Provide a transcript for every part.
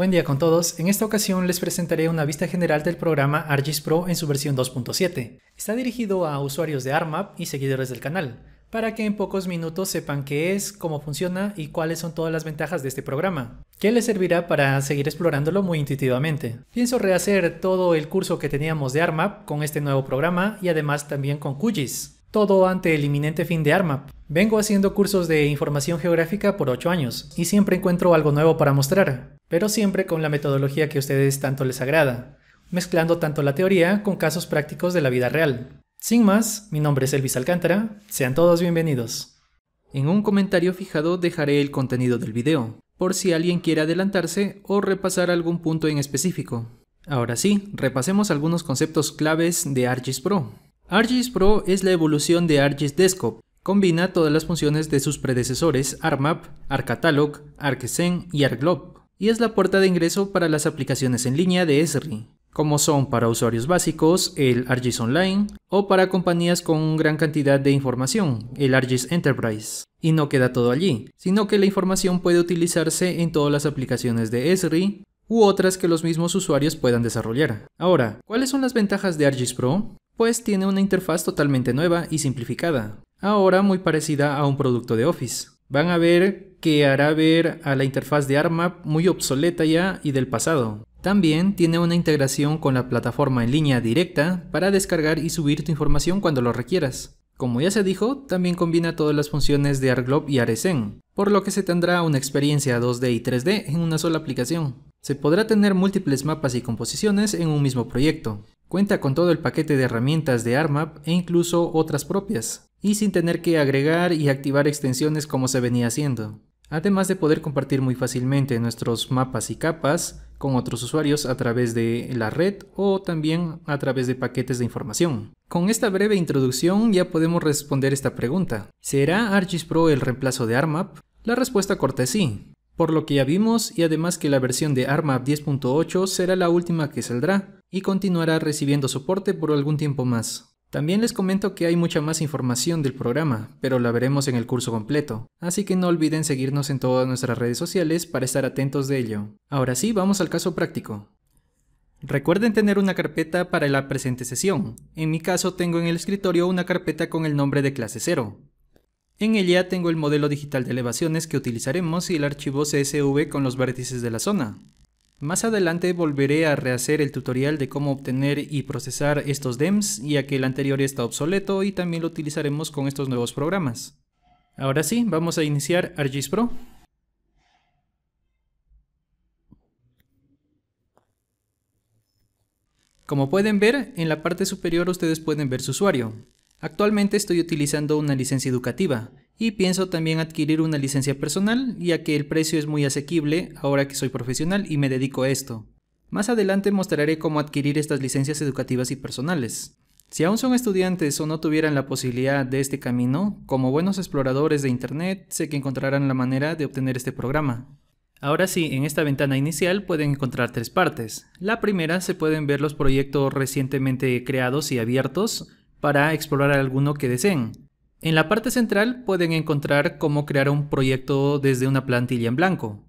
Buen día con todos, en esta ocasión les presentaré una vista general del programa ArcGIS Pro en su versión 2.7. Está dirigido a usuarios de ARMAP y seguidores del canal, para que en pocos minutos sepan qué es, cómo funciona y cuáles son todas las ventajas de este programa, que les servirá para seguir explorándolo muy intuitivamente. Pienso rehacer todo el curso que teníamos de ARMAP con este nuevo programa y además también con QGIS todo ante el inminente fin de ARMAP. Vengo haciendo cursos de información geográfica por 8 años y siempre encuentro algo nuevo para mostrar, pero siempre con la metodología que a ustedes tanto les agrada, mezclando tanto la teoría con casos prácticos de la vida real. Sin más, mi nombre es Elvis Alcántara, sean todos bienvenidos. En un comentario fijado dejaré el contenido del video, por si alguien quiere adelantarse o repasar algún punto en específico. Ahora sí, repasemos algunos conceptos claves de ArcGIS Pro. ArcGIS Pro es la evolución de ArcGIS Desktop. Combina todas las funciones de sus predecesores ArcMap, ArcCatalog, ArcScene y ArcGlobe, y es la puerta de ingreso para las aplicaciones en línea de Esri, como son para usuarios básicos el ArcGIS Online o para compañías con gran cantidad de información, el ArcGIS Enterprise. Y no queda todo allí, sino que la información puede utilizarse en todas las aplicaciones de Esri u otras que los mismos usuarios puedan desarrollar. Ahora, ¿cuáles son las ventajas de ArcGIS Pro? pues tiene una interfaz totalmente nueva y simplificada, ahora muy parecida a un producto de Office. Van a ver que hará ver a la interfaz de ARMAP muy obsoleta ya y del pasado. También tiene una integración con la plataforma en línea directa para descargar y subir tu información cuando lo requieras. Como ya se dijo, también combina todas las funciones de ArcGlobe y Aresen, por lo que se tendrá una experiencia 2D y 3D en una sola aplicación. Se podrá tener múltiples mapas y composiciones en un mismo proyecto. Cuenta con todo el paquete de herramientas de ARMAP e incluso otras propias, y sin tener que agregar y activar extensiones como se venía haciendo. Además de poder compartir muy fácilmente nuestros mapas y capas con otros usuarios a través de la red o también a través de paquetes de información. Con esta breve introducción ya podemos responder esta pregunta. ¿Será Archis Pro el reemplazo de ARMAP? La respuesta corta es sí por lo que ya vimos y además que la versión de ARMAP 10.8 será la última que saldrá y continuará recibiendo soporte por algún tiempo más. También les comento que hay mucha más información del programa, pero la veremos en el curso completo, así que no olviden seguirnos en todas nuestras redes sociales para estar atentos de ello. Ahora sí, vamos al caso práctico. Recuerden tener una carpeta para la presente sesión. En mi caso tengo en el escritorio una carpeta con el nombre de clase 0. En ella tengo el modelo digital de elevaciones que utilizaremos y el archivo CSV con los vértices de la zona. Más adelante volveré a rehacer el tutorial de cómo obtener y procesar estos DEMs, ya que el anterior está obsoleto y también lo utilizaremos con estos nuevos programas. Ahora sí, vamos a iniciar ArcGIS Pro. Como pueden ver, en la parte superior ustedes pueden ver su usuario. Actualmente estoy utilizando una licencia educativa y pienso también adquirir una licencia personal ya que el precio es muy asequible ahora que soy profesional y me dedico a esto. Más adelante mostraré cómo adquirir estas licencias educativas y personales. Si aún son estudiantes o no tuvieran la posibilidad de este camino, como buenos exploradores de Internet sé que encontrarán la manera de obtener este programa. Ahora sí, en esta ventana inicial pueden encontrar tres partes. La primera se pueden ver los proyectos recientemente creados y abiertos, para explorar alguno que deseen. En la parte central pueden encontrar cómo crear un proyecto desde una plantilla en blanco,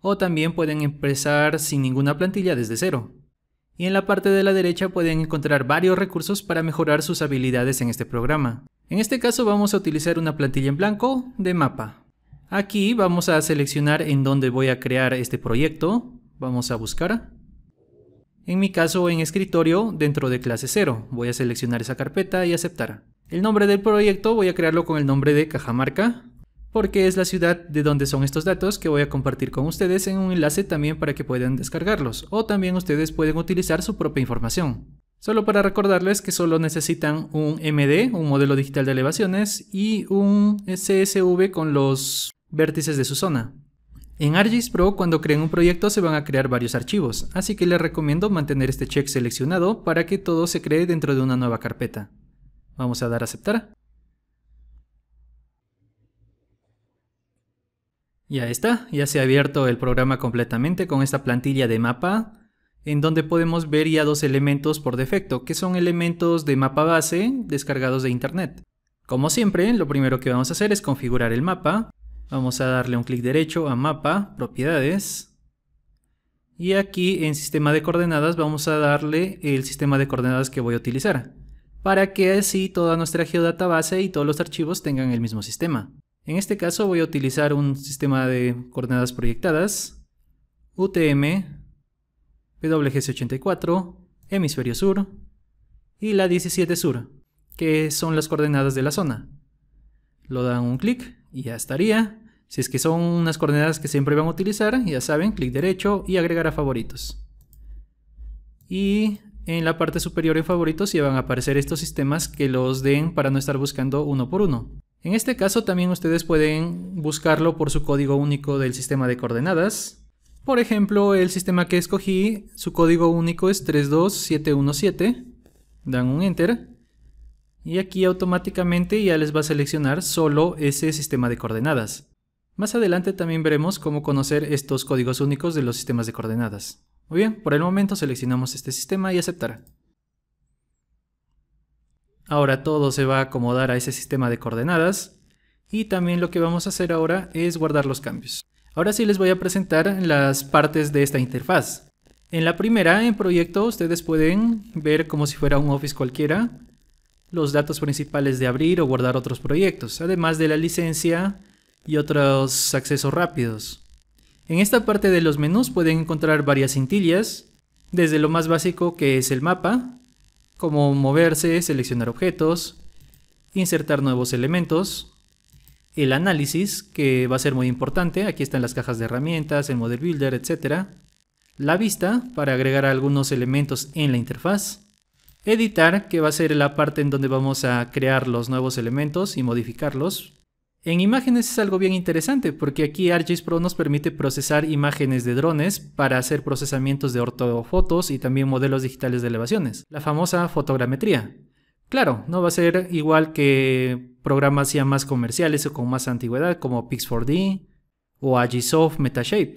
o también pueden empezar sin ninguna plantilla desde cero. Y en la parte de la derecha pueden encontrar varios recursos para mejorar sus habilidades en este programa. En este caso vamos a utilizar una plantilla en blanco de mapa. Aquí vamos a seleccionar en dónde voy a crear este proyecto. Vamos a buscar. En mi caso en escritorio dentro de clase 0, voy a seleccionar esa carpeta y aceptar. El nombre del proyecto voy a crearlo con el nombre de Cajamarca, porque es la ciudad de donde son estos datos que voy a compartir con ustedes en un enlace también para que puedan descargarlos, o también ustedes pueden utilizar su propia información. Solo para recordarles que solo necesitan un MD, un modelo digital de elevaciones, y un CSV con los vértices de su zona. En ArcGIS Pro, cuando creen un proyecto se van a crear varios archivos, así que les recomiendo mantener este check seleccionado para que todo se cree dentro de una nueva carpeta. Vamos a dar a aceptar. Ya está, ya se ha abierto el programa completamente con esta plantilla de mapa en donde podemos ver ya dos elementos por defecto, que son elementos de mapa base descargados de internet. Como siempre, lo primero que vamos a hacer es configurar el mapa, Vamos a darle un clic derecho a mapa, propiedades. Y aquí en sistema de coordenadas vamos a darle el sistema de coordenadas que voy a utilizar. Para que así toda nuestra geodatabase y todos los archivos tengan el mismo sistema. En este caso voy a utilizar un sistema de coordenadas proyectadas. UTM, wgs 84 hemisferio sur y la 17 sur, que son las coordenadas de la zona. Lo dan un clic y ya estaría. Si es que son unas coordenadas que siempre van a utilizar, ya saben, clic derecho y agregar a favoritos. Y en la parte superior en favoritos ya van a aparecer estos sistemas que los den para no estar buscando uno por uno. En este caso también ustedes pueden buscarlo por su código único del sistema de coordenadas. Por ejemplo, el sistema que escogí, su código único es 32717. Dan un Enter. Y aquí automáticamente ya les va a seleccionar solo ese sistema de coordenadas. Más adelante también veremos cómo conocer estos códigos únicos de los sistemas de coordenadas. Muy bien, por el momento seleccionamos este sistema y aceptar. Ahora todo se va a acomodar a ese sistema de coordenadas y también lo que vamos a hacer ahora es guardar los cambios. Ahora sí les voy a presentar las partes de esta interfaz. En la primera, en proyecto, ustedes pueden ver como si fuera un Office cualquiera los datos principales de abrir o guardar otros proyectos, además de la licencia, y otros accesos rápidos. En esta parte de los menús pueden encontrar varias cintillas, desde lo más básico que es el mapa, como moverse, seleccionar objetos, insertar nuevos elementos, el análisis, que va a ser muy importante, aquí están las cajas de herramientas, el model builder, etc. La vista, para agregar algunos elementos en la interfaz. Editar, que va a ser la parte en donde vamos a crear los nuevos elementos y modificarlos en imágenes es algo bien interesante porque aquí ArcGIS Pro nos permite procesar imágenes de drones para hacer procesamientos de ortofotos y también modelos digitales de elevaciones, la famosa fotogrametría. Claro, no va a ser igual que programas ya más comerciales o con más antigüedad como Pix4D o Agisoft Metashape.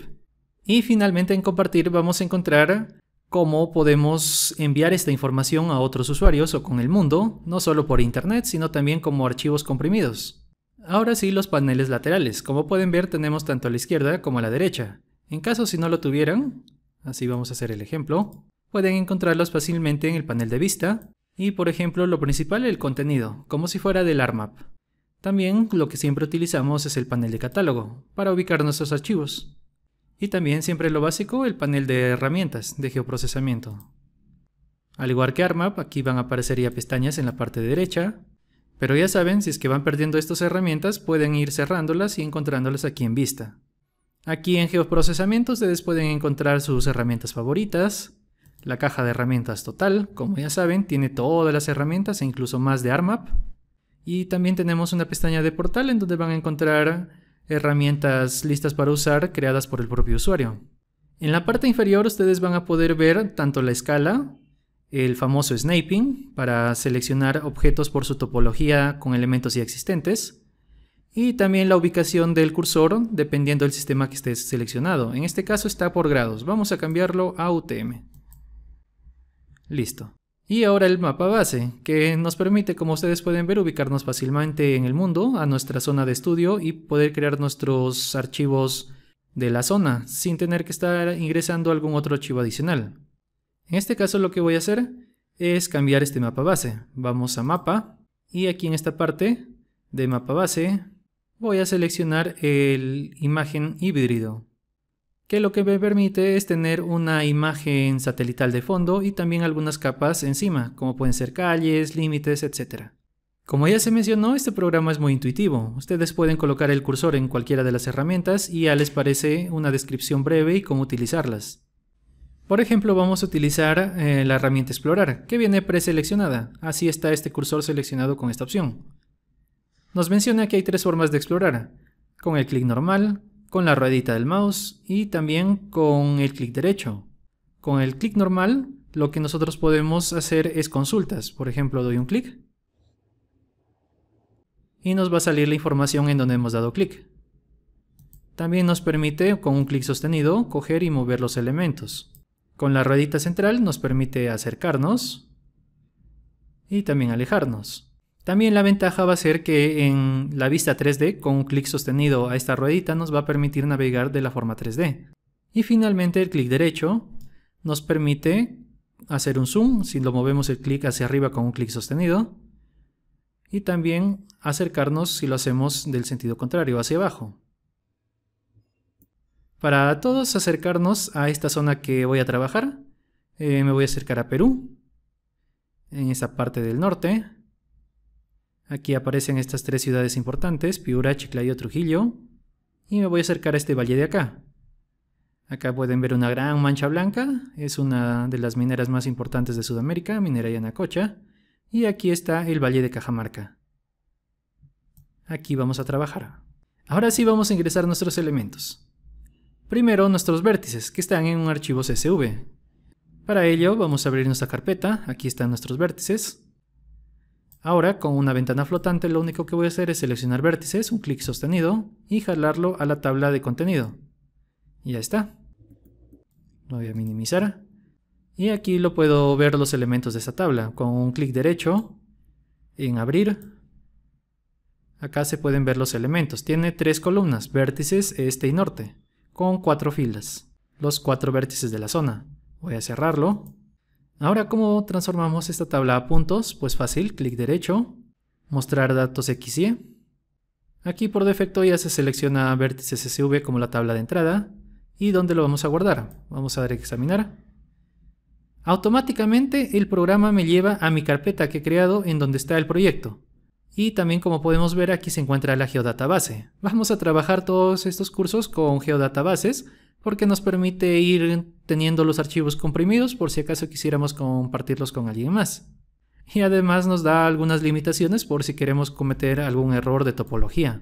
Y finalmente en compartir vamos a encontrar cómo podemos enviar esta información a otros usuarios o con el mundo, no solo por internet, sino también como archivos comprimidos. Ahora sí los paneles laterales. Como pueden ver tenemos tanto a la izquierda como a la derecha. En caso si no lo tuvieran, así vamos a hacer el ejemplo, pueden encontrarlos fácilmente en el panel de vista y por ejemplo lo principal el contenido, como si fuera del ARMAP. También lo que siempre utilizamos es el panel de catálogo, para ubicar nuestros archivos. Y también siempre lo básico, el panel de herramientas de geoprocesamiento. Al igual que ARMAP, aquí van a aparecer ya pestañas en la parte derecha, pero ya saben, si es que van perdiendo estas herramientas, pueden ir cerrándolas y encontrándolas aquí en vista. Aquí en Geoprocesamiento ustedes pueden encontrar sus herramientas favoritas, la caja de herramientas total, como ya saben, tiene todas las herramientas e incluso más de ARMAP. Y también tenemos una pestaña de portal en donde van a encontrar herramientas listas para usar creadas por el propio usuario. En la parte inferior ustedes van a poder ver tanto la escala, el famoso snapping para seleccionar objetos por su topología con elementos ya existentes y también la ubicación del cursor dependiendo del sistema que esté seleccionado. En este caso está por grados. Vamos a cambiarlo a UTM. Listo. Y ahora el mapa base, que nos permite, como ustedes pueden ver, ubicarnos fácilmente en el mundo, a nuestra zona de estudio y poder crear nuestros archivos de la zona, sin tener que estar ingresando algún otro archivo adicional. En este caso lo que voy a hacer es cambiar este mapa base. Vamos a mapa y aquí en esta parte de mapa base voy a seleccionar el imagen híbrido que lo que me permite es tener una imagen satelital de fondo y también algunas capas encima, como pueden ser calles, límites, etc. Como ya se mencionó, este programa es muy intuitivo. Ustedes pueden colocar el cursor en cualquiera de las herramientas y ya les parece una descripción breve y cómo utilizarlas. Por ejemplo, vamos a utilizar eh, la herramienta explorar, que viene preseleccionada. Así está este cursor seleccionado con esta opción. Nos menciona que hay tres formas de explorar. Con el clic normal, con la ruedita del mouse y también con el clic derecho. Con el clic normal, lo que nosotros podemos hacer es consultas. Por ejemplo, doy un clic. Y nos va a salir la información en donde hemos dado clic. También nos permite, con un clic sostenido, coger y mover los elementos. Con la ruedita central nos permite acercarnos y también alejarnos. También la ventaja va a ser que en la vista 3D, con un clic sostenido a esta ruedita, nos va a permitir navegar de la forma 3D. Y finalmente el clic derecho nos permite hacer un zoom, si lo movemos el clic hacia arriba con un clic sostenido. Y también acercarnos si lo hacemos del sentido contrario, hacia abajo para todos acercarnos a esta zona que voy a trabajar. Eh, me voy a acercar a Perú, en esa parte del norte. Aquí aparecen estas tres ciudades importantes, Piura, Chiclayo, Trujillo. Y me voy a acercar a este valle de acá. Acá pueden ver una gran mancha blanca, es una de las mineras más importantes de Sudamérica, minera Yanacocha. Y aquí está el valle de Cajamarca. Aquí vamos a trabajar. Ahora sí vamos a ingresar nuestros elementos. Primero nuestros vértices que están en un archivo CSV. Para ello vamos a abrir nuestra carpeta, aquí están nuestros vértices. Ahora con una ventana flotante lo único que voy a hacer es seleccionar vértices, un clic sostenido y jalarlo a la tabla de contenido. Y ya está. Lo voy a minimizar. Y aquí lo puedo ver los elementos de esa tabla. Con un clic derecho en abrir, acá se pueden ver los elementos. Tiene tres columnas, vértices, este y norte con cuatro filas, los cuatro vértices de la zona. Voy a cerrarlo. Ahora, ¿cómo transformamos esta tabla a puntos? Pues fácil, clic derecho, mostrar datos XY. Aquí por defecto ya se selecciona vértices SV como la tabla de entrada y dónde lo vamos a guardar. Vamos a dar examinar. Automáticamente el programa me lleva a mi carpeta que he creado en donde está el proyecto. Y también como podemos ver aquí se encuentra la geodatabase. Vamos a trabajar todos estos cursos con geodatabases porque nos permite ir teniendo los archivos comprimidos por si acaso quisiéramos compartirlos con alguien más. Y además nos da algunas limitaciones por si queremos cometer algún error de topología.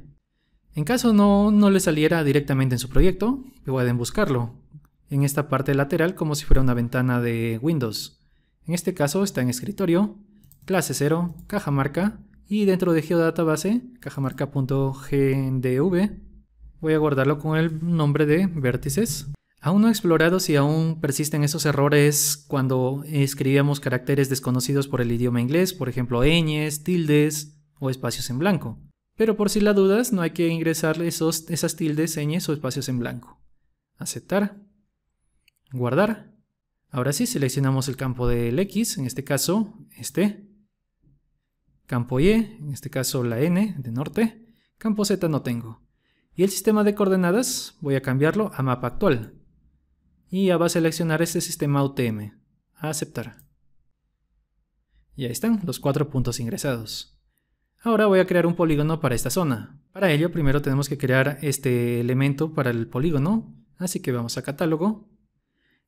En caso no, no le saliera directamente en su proyecto, pueden buscarlo en esta parte lateral como si fuera una ventana de Windows. En este caso está en escritorio, clase 0, caja marca, y dentro de geodatabase cajamarca.gndv voy a guardarlo con el nombre de vértices. Aún no he explorado si aún persisten esos errores cuando escribíamos caracteres desconocidos por el idioma inglés, por ejemplo ñes, tildes o espacios en blanco. Pero por si la dudas, no hay que ingresar esos, esas tildes, ñes o espacios en blanco. Aceptar. Guardar. Ahora sí, seleccionamos el campo del X, en este caso, este. Campo Y, en este caso la N de norte, campo Z no tengo. Y el sistema de coordenadas voy a cambiarlo a mapa actual. Y ya va a seleccionar este sistema UTM. A aceptar. Y ahí están los cuatro puntos ingresados. Ahora voy a crear un polígono para esta zona. Para ello primero tenemos que crear este elemento para el polígono. Así que vamos a catálogo,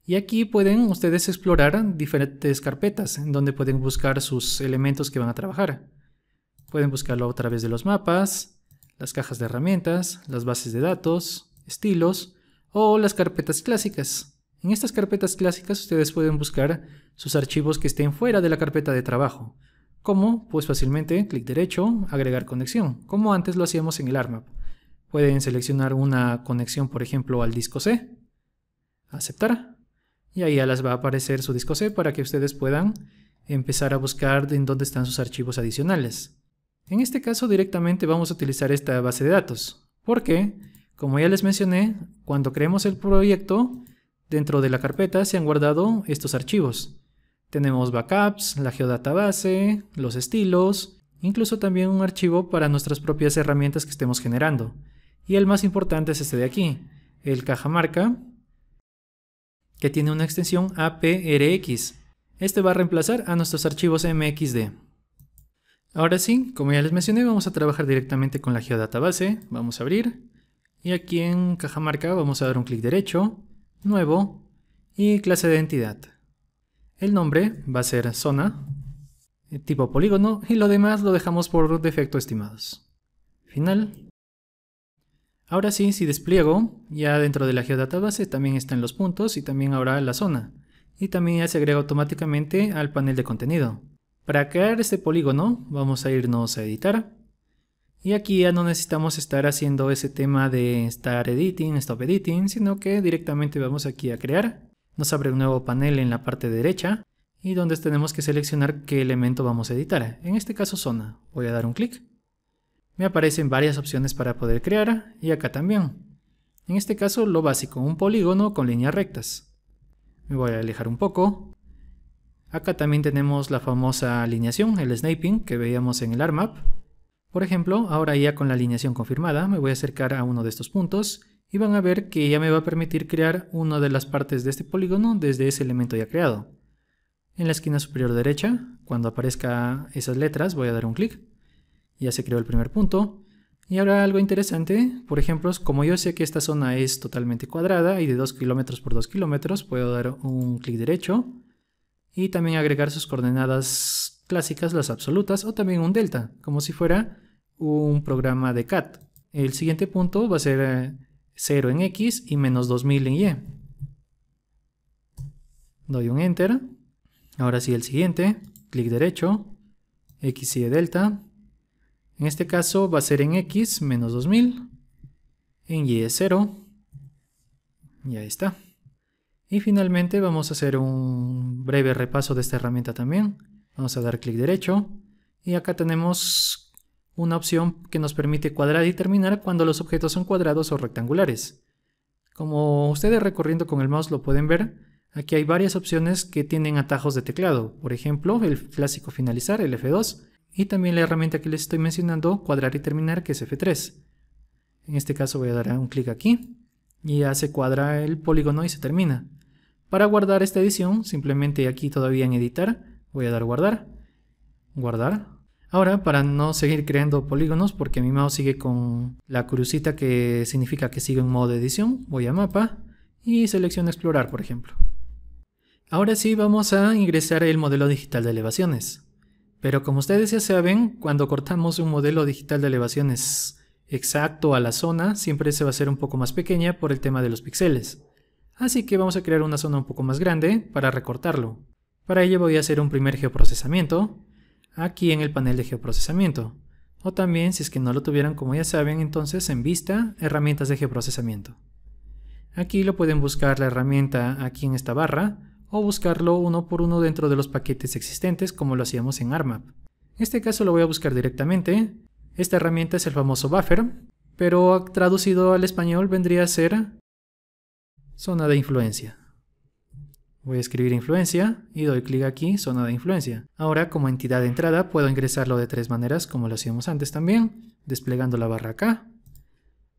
y aquí pueden ustedes explorar diferentes carpetas en donde pueden buscar sus elementos que van a trabajar. Pueden buscarlo a través de los mapas, las cajas de herramientas, las bases de datos, estilos o las carpetas clásicas. En estas carpetas clásicas ustedes pueden buscar sus archivos que estén fuera de la carpeta de trabajo. ¿Cómo? Pues fácilmente, clic derecho, agregar conexión, como antes lo hacíamos en el ARMAP. Pueden seleccionar una conexión, por ejemplo, al disco C, aceptar y ahí ya les va a aparecer su disco C para que ustedes puedan empezar a buscar en dónde están sus archivos adicionales. En este caso directamente vamos a utilizar esta base de datos, porque, como ya les mencioné, cuando creemos el proyecto, dentro de la carpeta se han guardado estos archivos. Tenemos backups, la geodatabase, los estilos, incluso también un archivo para nuestras propias herramientas que estemos generando. Y el más importante es este de aquí, el cajamarca, que tiene una extensión APRX. Este va a reemplazar a nuestros archivos MXD. Ahora sí, como ya les mencioné, vamos a trabajar directamente con la geodatabase. Vamos a abrir. Y aquí en caja marca vamos a dar un clic derecho, Nuevo y clase de entidad. El nombre va a ser zona, eh, tipo polígono y lo demás lo dejamos por defecto estimados. Final. Ahora sí, si despliego, ya dentro de la geodatabase también están los puntos y también ahora la zona. Y también ya se agrega automáticamente al panel de contenido. Para crear este polígono vamos a irnos a editar. Y aquí ya no necesitamos estar haciendo ese tema de estar editing, stop editing, sino que directamente vamos aquí a crear. Nos abre un nuevo panel en la parte derecha y donde tenemos que seleccionar qué elemento vamos a editar. En este caso zona. Voy a dar un clic me aparecen varias opciones para poder crear y acá también. En este caso lo básico, un polígono con líneas rectas. Me voy a alejar un poco. Acá también tenemos la famosa alineación, el sniping que veíamos en el ARMAP. Por ejemplo, ahora ya con la alineación confirmada me voy a acercar a uno de estos puntos y van a ver que ya me va a permitir crear una de las partes de este polígono desde ese elemento ya creado. En la esquina superior derecha, cuando aparezca esas letras voy a dar un clic ya se creó el primer punto. Y ahora algo interesante, por ejemplo, como yo sé que esta zona es totalmente cuadrada y de 2 kilómetros por 2 kilómetros, puedo dar un clic derecho y también agregar sus coordenadas clásicas, las absolutas, o también un delta, como si fuera un programa de CAT. El siguiente punto va a ser 0 eh, en X y menos 2000 en Y. Doy un Enter. Ahora sí el siguiente, clic derecho, x y e delta, en este caso va a ser en X menos 2000, en Y es 0, y ahí está. Y finalmente vamos a hacer un breve repaso de esta herramienta también. Vamos a dar clic derecho y acá tenemos una opción que nos permite cuadrar y terminar cuando los objetos son cuadrados o rectangulares. Como ustedes recorriendo con el mouse lo pueden ver, aquí hay varias opciones que tienen atajos de teclado. Por ejemplo, el clásico finalizar, el F2, y también la herramienta que les estoy mencionando, cuadrar y terminar, que es F3. En este caso voy a dar un clic aquí y ya se cuadra el polígono y se termina. Para guardar esta edición, simplemente aquí todavía en editar, voy a dar guardar, guardar. Ahora, para no seguir creando polígonos, porque mi mouse sigue con la crucita que significa que sigue en modo de edición, voy a mapa y selecciono explorar, por ejemplo. Ahora sí, vamos a ingresar el modelo digital de elevaciones. Pero como ustedes ya saben, cuando cortamos un modelo digital de elevaciones exacto a la zona, siempre se va a hacer un poco más pequeña por el tema de los píxeles. Así que vamos a crear una zona un poco más grande para recortarlo. Para ello voy a hacer un primer geoprocesamiento, aquí en el panel de geoprocesamiento. O también, si es que no lo tuvieran como ya saben, entonces en vista, herramientas de geoprocesamiento. Aquí lo pueden buscar la herramienta aquí en esta barra, o buscarlo uno por uno dentro de los paquetes existentes como lo hacíamos en ARMAP. En este caso lo voy a buscar directamente. Esta herramienta es el famoso buffer, pero traducido al español vendría a ser zona de influencia. Voy a escribir influencia y doy clic aquí, zona de influencia. Ahora como entidad de entrada puedo ingresarlo de tres maneras como lo hacíamos antes también, desplegando la barra acá,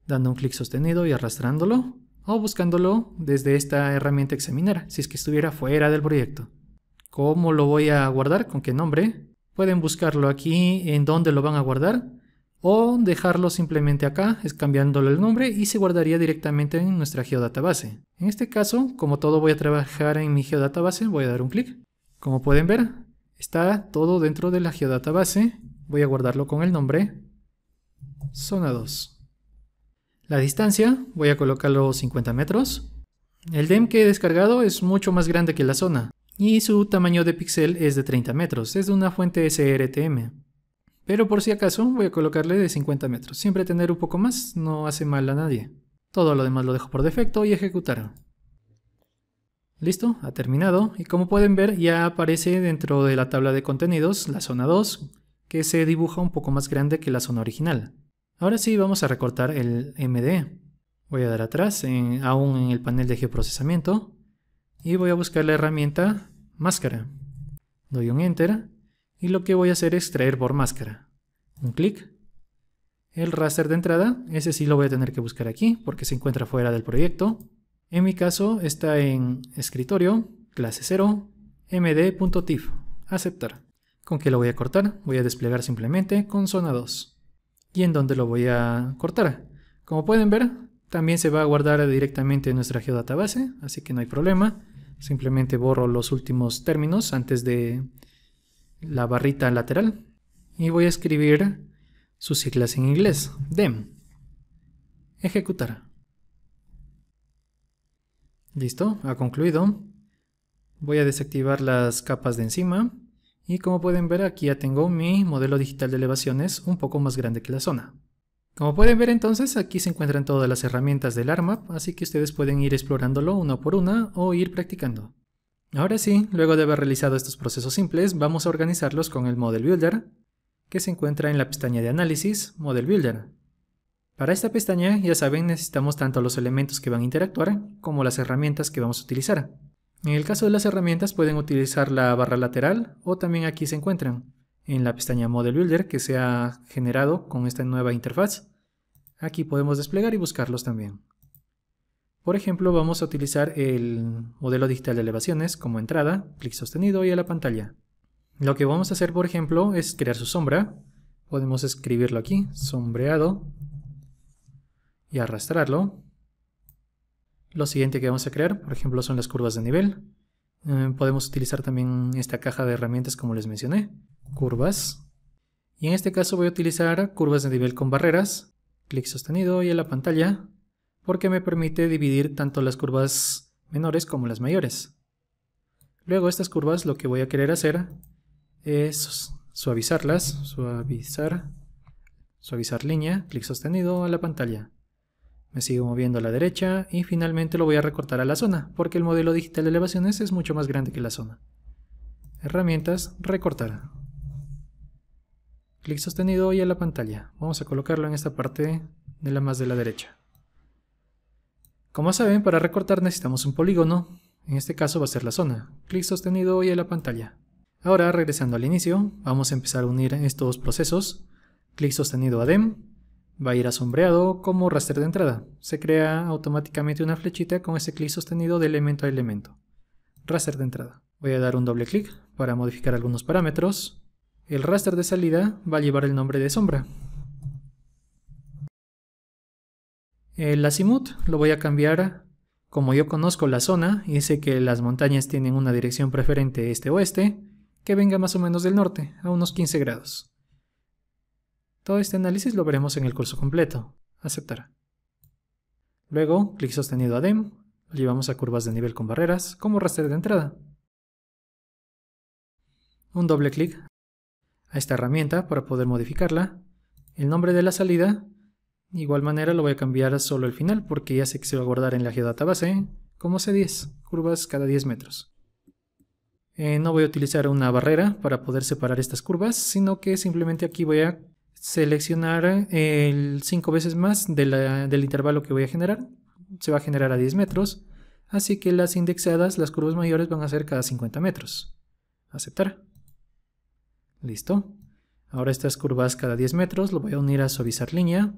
dando un clic sostenido y arrastrándolo, o buscándolo desde esta herramienta examinar, si es que estuviera fuera del proyecto. ¿Cómo lo voy a guardar? ¿Con qué nombre? Pueden buscarlo aquí en donde lo van a guardar o dejarlo simplemente acá, es cambiándole el nombre y se guardaría directamente en nuestra geodatabase. En este caso, como todo voy a trabajar en mi geodatabase, voy a dar un clic. Como pueden ver, está todo dentro de la geodatabase. Voy a guardarlo con el nombre Zona 2. La distancia, voy a colocarlo 50 metros. El DEM que he descargado es mucho más grande que la zona, y su tamaño de píxel es de 30 metros, es de una fuente SRTM. Pero por si acaso voy a colocarle de 50 metros, siempre tener un poco más no hace mal a nadie. Todo lo demás lo dejo por defecto y ejecutar. Listo, ha terminado, y como pueden ver ya aparece dentro de la tabla de contenidos la zona 2, que se dibuja un poco más grande que la zona original. Ahora sí vamos a recortar el MD. Voy a dar atrás, aún en el panel de geoprocesamiento. Y voy a buscar la herramienta máscara. Doy un Enter. Y lo que voy a hacer es traer por máscara. Un clic. El raster de entrada, ese sí lo voy a tener que buscar aquí porque se encuentra fuera del proyecto. En mi caso está en escritorio, clase 0, md.tif, aceptar. ¿Con qué lo voy a cortar? Voy a desplegar simplemente con zona 2 y en donde lo voy a cortar. Como pueden ver, también se va a guardar directamente en nuestra geodatabase, así que no hay problema. Simplemente borro los últimos términos antes de la barrita lateral y voy a escribir sus siglas en inglés, DEM. Ejecutar. Listo, ha concluido. Voy a desactivar las capas de encima y como pueden ver aquí ya tengo mi modelo digital de elevaciones un poco más grande que la zona. Como pueden ver entonces aquí se encuentran todas las herramientas del ARMAP, así que ustedes pueden ir explorándolo una por una o ir practicando. Ahora sí, luego de haber realizado estos procesos simples, vamos a organizarlos con el Model Builder, que se encuentra en la pestaña de análisis, Model Builder. Para esta pestaña, ya saben, necesitamos tanto los elementos que van a interactuar como las herramientas que vamos a utilizar. En el caso de las herramientas pueden utilizar la barra lateral o también aquí se encuentran en la pestaña Model Builder que se ha generado con esta nueva interfaz. Aquí podemos desplegar y buscarlos también. Por ejemplo, vamos a utilizar el modelo digital de elevaciones como entrada, clic sostenido y a la pantalla. Lo que vamos a hacer, por ejemplo, es crear su sombra. Podemos escribirlo aquí, sombreado, y arrastrarlo. Lo siguiente que vamos a crear, por ejemplo, son las curvas de nivel. Eh, podemos utilizar también esta caja de herramientas como les mencioné. Curvas. Y en este caso voy a utilizar curvas de nivel con barreras. Clic sostenido y en la pantalla. Porque me permite dividir tanto las curvas menores como las mayores. Luego estas curvas lo que voy a querer hacer es suavizarlas. Suavizar. Suavizar línea. Clic sostenido a la pantalla. Me sigo moviendo a la derecha y finalmente lo voy a recortar a la zona, porque el modelo digital de elevaciones es mucho más grande que la zona. Herramientas, recortar. Clic sostenido y a la pantalla. Vamos a colocarlo en esta parte de la más de la derecha. Como saben, para recortar necesitamos un polígono. En este caso va a ser la zona. Clic sostenido y a la pantalla. Ahora, regresando al inicio, vamos a empezar a unir estos dos procesos. Clic sostenido a DEM Va a ir a sombreado como raster de entrada. Se crea automáticamente una flechita con ese clic sostenido de elemento a elemento. Raster de entrada. Voy a dar un doble clic para modificar algunos parámetros. El raster de salida va a llevar el nombre de sombra. El azimut lo voy a cambiar como yo conozco la zona y sé que las montañas tienen una dirección preferente este-oeste, que venga más o menos del norte, a unos 15 grados. Todo este análisis lo veremos en el curso completo. Aceptar. Luego, clic sostenido a DEM, llevamos a curvas de nivel con barreras como raster de entrada. Un doble clic a esta herramienta para poder modificarla. El nombre de la salida, de igual manera lo voy a cambiar a solo el final porque ya sé que se va a guardar en la geodatabase como C10, curvas cada 10 metros. Eh, no voy a utilizar una barrera para poder separar estas curvas, sino que simplemente aquí voy a seleccionar eh, el 5 veces más del intervalo que voy a generar. Se va a generar a 10 metros, así que las indexadas, las curvas mayores van a ser cada 50 metros. Aceptar. Listo. Ahora estas curvas cada 10 metros lo voy a unir a suavizar línea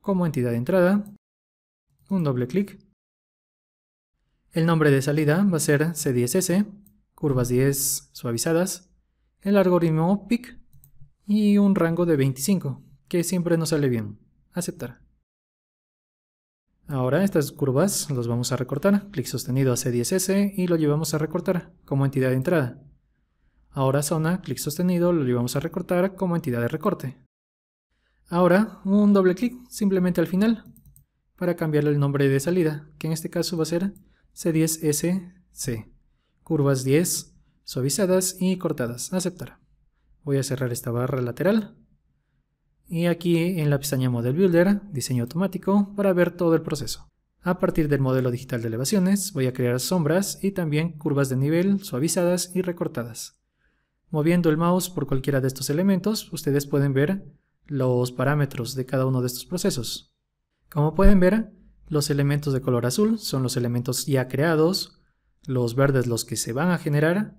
como entidad de entrada. Un doble clic. El nombre de salida va a ser C10S, curvas 10 suavizadas. El algoritmo PIC y un rango de 25, que siempre nos sale bien. Aceptar. Ahora estas curvas las vamos a recortar. Clic sostenido a C10S y lo llevamos a recortar como entidad de entrada. Ahora zona, clic sostenido, lo llevamos a recortar como entidad de recorte. Ahora un doble clic simplemente al final para cambiarle el nombre de salida, que en este caso va a ser C10SC. Curvas 10, suavizadas y cortadas. Aceptar voy a cerrar esta barra lateral y aquí en la pestaña Model Builder, diseño automático, para ver todo el proceso. A partir del modelo digital de elevaciones voy a crear sombras y también curvas de nivel suavizadas y recortadas. Moviendo el mouse por cualquiera de estos elementos, ustedes pueden ver los parámetros de cada uno de estos procesos. Como pueden ver, los elementos de color azul son los elementos ya creados, los verdes los que se van a generar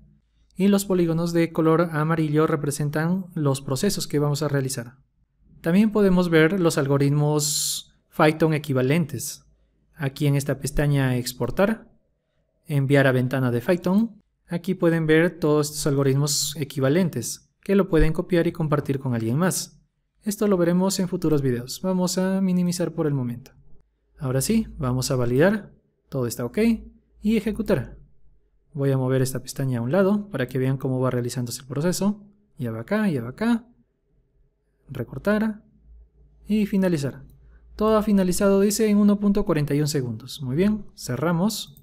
y los polígonos de color amarillo representan los procesos que vamos a realizar. También podemos ver los algoritmos Python equivalentes. Aquí en esta pestaña exportar, enviar a ventana de Python. Aquí pueden ver todos estos algoritmos equivalentes que lo pueden copiar y compartir con alguien más. Esto lo veremos en futuros videos. Vamos a minimizar por el momento. Ahora sí, vamos a validar. Todo está ok y ejecutar. Voy a mover esta pestaña a un lado para que vean cómo va realizándose el proceso. Ya va acá, ya va acá. Recortar. Y finalizar. Todo ha finalizado, dice, en 1.41 segundos. Muy bien, cerramos.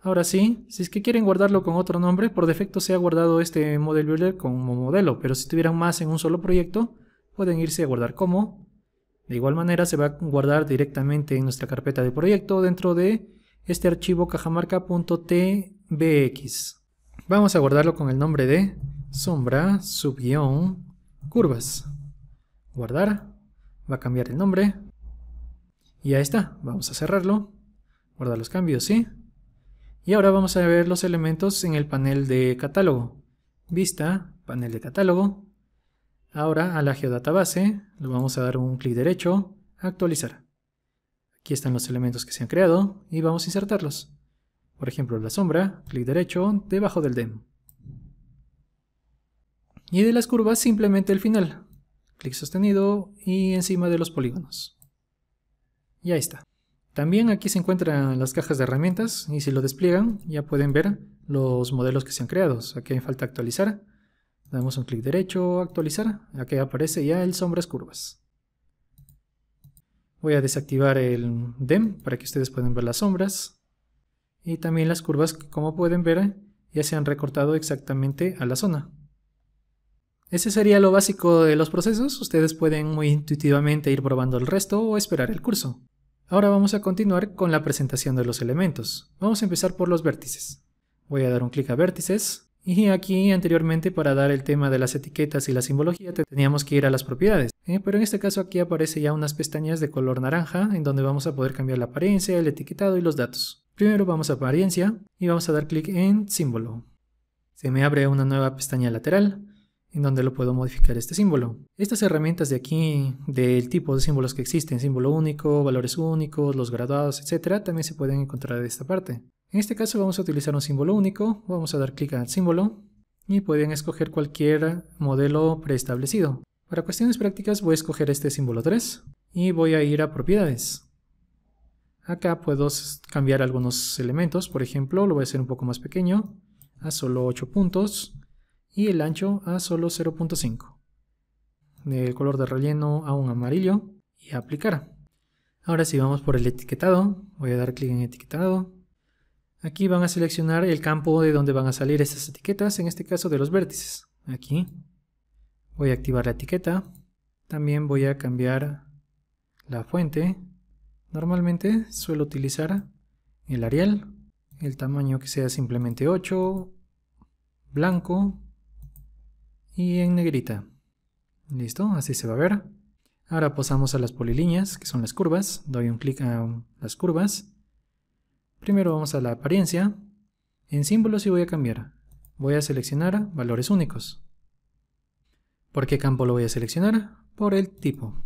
Ahora sí, si es que quieren guardarlo con otro nombre, por defecto se ha guardado este Model Builder como modelo, pero si tuvieran más en un solo proyecto, pueden irse a guardar como. De igual manera se va a guardar directamente en nuestra carpeta de proyecto dentro de este archivo cajamarca.tbx. Vamos a guardarlo con el nombre de sombra subguión curvas. Guardar. Va a cambiar el nombre. Y ahí está. Vamos a cerrarlo. Guardar los cambios, ¿sí? Y ahora vamos a ver los elementos en el panel de catálogo. Vista, panel de catálogo. Ahora a la geodatabase, le vamos a dar un clic derecho, actualizar. Aquí están los elementos que se han creado y vamos a insertarlos. Por ejemplo, la sombra, clic derecho, debajo del DEM. Y de las curvas simplemente el final. Clic sostenido y encima de los polígonos. Y ahí está. También aquí se encuentran las cajas de herramientas y si lo despliegan ya pueden ver los modelos que se han creado. Aquí hay falta actualizar. Damos un clic derecho, actualizar. Aquí aparece ya el sombras curvas. Voy a desactivar el DEM para que ustedes puedan ver las sombras. Y también las curvas, como pueden ver, ya se han recortado exactamente a la zona. Ese sería lo básico de los procesos. Ustedes pueden muy intuitivamente ir probando el resto o esperar el curso. Ahora vamos a continuar con la presentación de los elementos. Vamos a empezar por los vértices. Voy a dar un clic a vértices. Y aquí anteriormente para dar el tema de las etiquetas y la simbología teníamos que ir a las propiedades. ¿eh? Pero en este caso aquí aparece ya unas pestañas de color naranja en donde vamos a poder cambiar la apariencia, el etiquetado y los datos. Primero vamos a apariencia y vamos a dar clic en símbolo. Se me abre una nueva pestaña lateral en donde lo puedo modificar este símbolo. Estas herramientas de aquí, del tipo de símbolos que existen, símbolo único, valores únicos, los graduados, etcétera, también se pueden encontrar en esta parte. En este caso vamos a utilizar un símbolo único, vamos a dar clic al símbolo y pueden escoger cualquier modelo preestablecido. Para cuestiones prácticas voy a escoger este símbolo 3 y voy a ir a propiedades. Acá puedo cambiar algunos elementos, por ejemplo, lo voy a hacer un poco más pequeño, a solo 8 puntos y el ancho a solo 0.5. De color de relleno a un amarillo y aplicar. Ahora si vamos por el etiquetado, voy a dar clic en etiquetado Aquí van a seleccionar el campo de donde van a salir estas etiquetas, en este caso de los vértices. Aquí voy a activar la etiqueta. También voy a cambiar la fuente. Normalmente suelo utilizar el Arial, el tamaño que sea simplemente 8, blanco y en negrita. Listo, así se va a ver. Ahora pasamos a las polilíneas, que son las curvas. Doy un clic a las curvas. Primero vamos a la apariencia. En símbolos y voy a cambiar. Voy a seleccionar valores únicos. ¿Por qué campo lo voy a seleccionar? Por el tipo.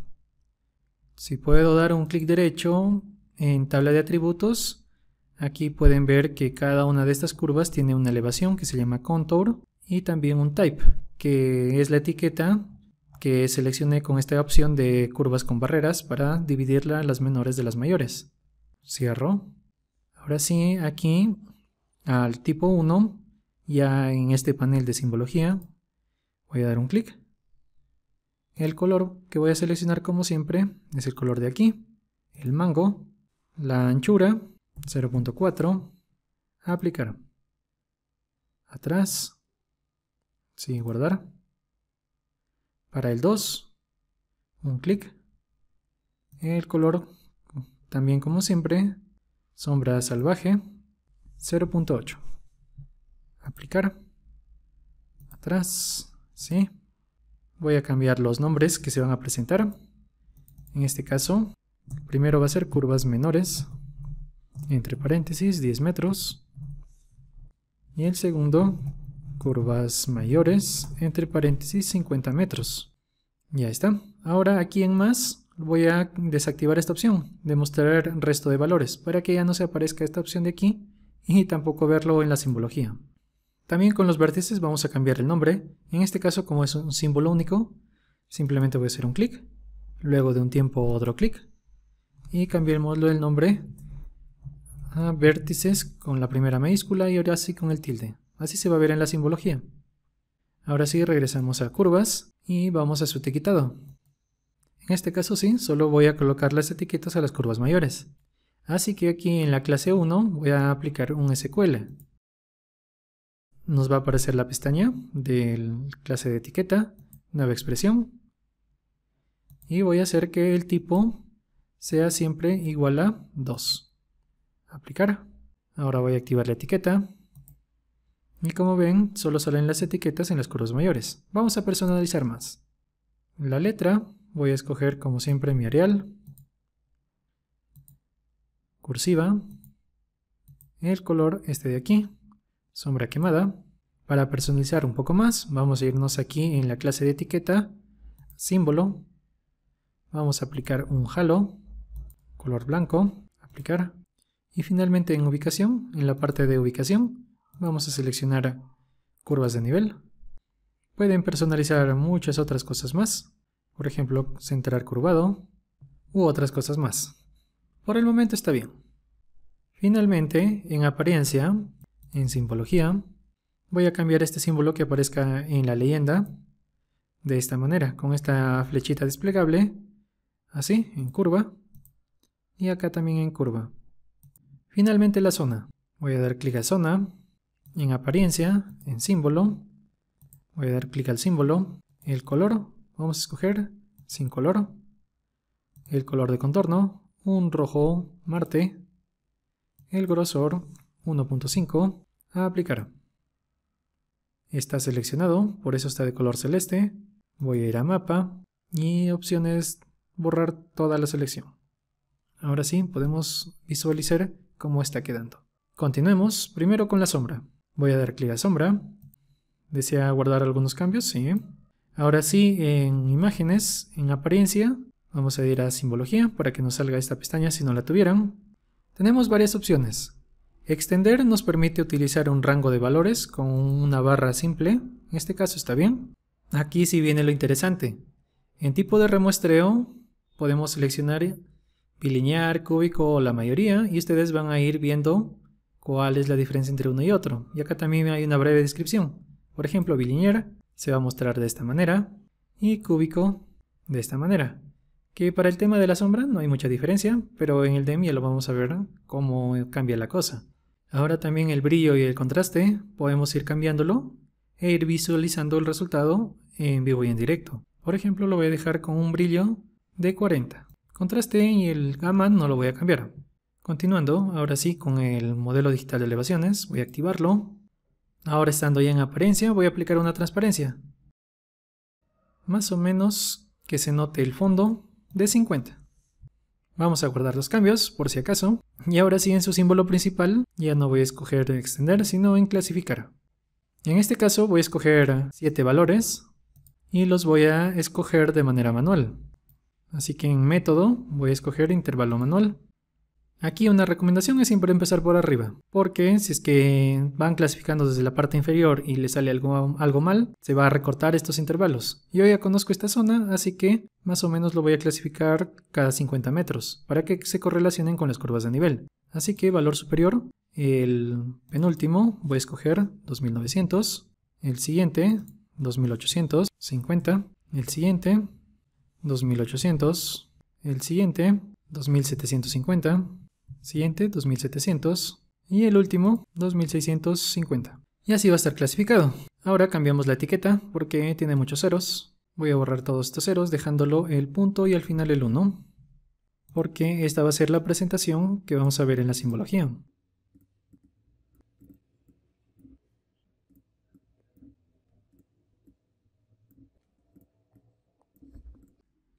Si puedo dar un clic derecho en tabla de atributos, aquí pueden ver que cada una de estas curvas tiene una elevación que se llama contour y también un type, que es la etiqueta que seleccioné con esta opción de curvas con barreras para dividirla en las menores de las mayores. Cierro. Ahora sí, aquí al tipo 1, ya en este panel de simbología, voy a dar un clic. El color que voy a seleccionar como siempre es el color de aquí, el mango, la anchura 0.4, aplicar, atrás, sí, guardar. Para el 2, un clic. El color también como siempre Sombra salvaje 0.8. Aplicar. Atrás. Sí. Voy a cambiar los nombres que se van a presentar. En este caso, primero va a ser curvas menores, entre paréntesis, 10 metros. Y el segundo, curvas mayores, entre paréntesis, 50 metros. Ya está. Ahora aquí en más voy a desactivar esta opción de mostrar resto de valores para que ya no se aparezca esta opción de aquí y tampoco verlo en la simbología. También con los vértices vamos a cambiar el nombre. En este caso como es un símbolo único, simplemente voy a hacer un clic, luego de un tiempo otro clic y cambiémoslo el nombre a vértices con la primera mayúscula y ahora sí con el tilde. Así se va a ver en la simbología. Ahora sí regresamos a curvas y vamos a su etiquetado. En este caso sí, solo voy a colocar las etiquetas a las curvas mayores. Así que aquí en la clase 1 voy a aplicar un SQL. Nos va a aparecer la pestaña de clase de etiqueta, nueva expresión. Y voy a hacer que el tipo sea siempre igual a 2. Aplicar. Ahora voy a activar la etiqueta. Y como ven, solo salen las etiquetas en las curvas mayores. Vamos a personalizar más. La letra voy a escoger como siempre mi Arial, cursiva, el color este de aquí, sombra quemada. Para personalizar un poco más, vamos a irnos aquí en la clase de etiqueta, símbolo, vamos a aplicar un halo, color blanco, aplicar. Y finalmente en ubicación, en la parte de ubicación, vamos a seleccionar curvas de nivel. Pueden personalizar muchas otras cosas más por ejemplo, centrar curvado, u otras cosas más. Por el momento está bien. Finalmente, en apariencia, en simbología, voy a cambiar este símbolo que aparezca en la leyenda de esta manera, con esta flechita desplegable, así, en curva, y acá también en curva. Finalmente la zona. Voy a dar clic a zona, en apariencia, en símbolo, voy a dar clic al símbolo, el color Vamos a escoger sin color, el color de contorno, un rojo marte, el grosor 1.5, a aplicar. Está seleccionado, por eso está de color celeste. Voy a ir a mapa y opciones borrar toda la selección. Ahora sí, podemos visualizar cómo está quedando. Continuemos primero con la sombra. Voy a dar clic a sombra. ¿Desea guardar algunos cambios? Sí. Ahora sí, en imágenes, en apariencia, vamos a ir a simbología para que nos salga esta pestaña si no la tuvieran. Tenemos varias opciones. Extender nos permite utilizar un rango de valores con una barra simple, en este caso está bien. Aquí sí viene lo interesante. En tipo de remuestreo podemos seleccionar bilinear, cúbico o la mayoría y ustedes van a ir viendo cuál es la diferencia entre uno y otro. Y acá también hay una breve descripción. Por ejemplo, bilinear se va a mostrar de esta manera y cúbico de esta manera. Que para el tema de la sombra no hay mucha diferencia, pero en el de lo vamos a ver cómo cambia la cosa. Ahora también el brillo y el contraste podemos ir cambiándolo e ir visualizando el resultado en vivo y en directo. Por ejemplo, lo voy a dejar con un brillo de 40. Contraste y el gamma no lo voy a cambiar. Continuando, ahora sí con el modelo digital de elevaciones, voy a activarlo Ahora estando ya en apariencia voy a aplicar una transparencia. Más o menos que se note el fondo de 50. Vamos a guardar los cambios por si acaso. Y ahora sí en su símbolo principal ya no voy a escoger extender sino en clasificar. En este caso voy a escoger 7 valores y los voy a escoger de manera manual. Así que en método voy a escoger intervalo manual Aquí una recomendación es siempre empezar por arriba, porque si es que van clasificando desde la parte inferior y le sale algo, algo mal, se va a recortar estos intervalos. Yo ya conozco esta zona, así que más o menos lo voy a clasificar cada 50 metros, para que se correlacionen con las curvas de nivel. Así que valor superior, el penúltimo voy a escoger 2900, el siguiente 2850, el siguiente 2800, el siguiente 2750, siguiente 2700 y el último 2650. Y así va a estar clasificado. Ahora cambiamos la etiqueta porque tiene muchos ceros. Voy a borrar todos estos ceros dejándolo el punto y al final el 1 porque esta va a ser la presentación que vamos a ver en la simbología.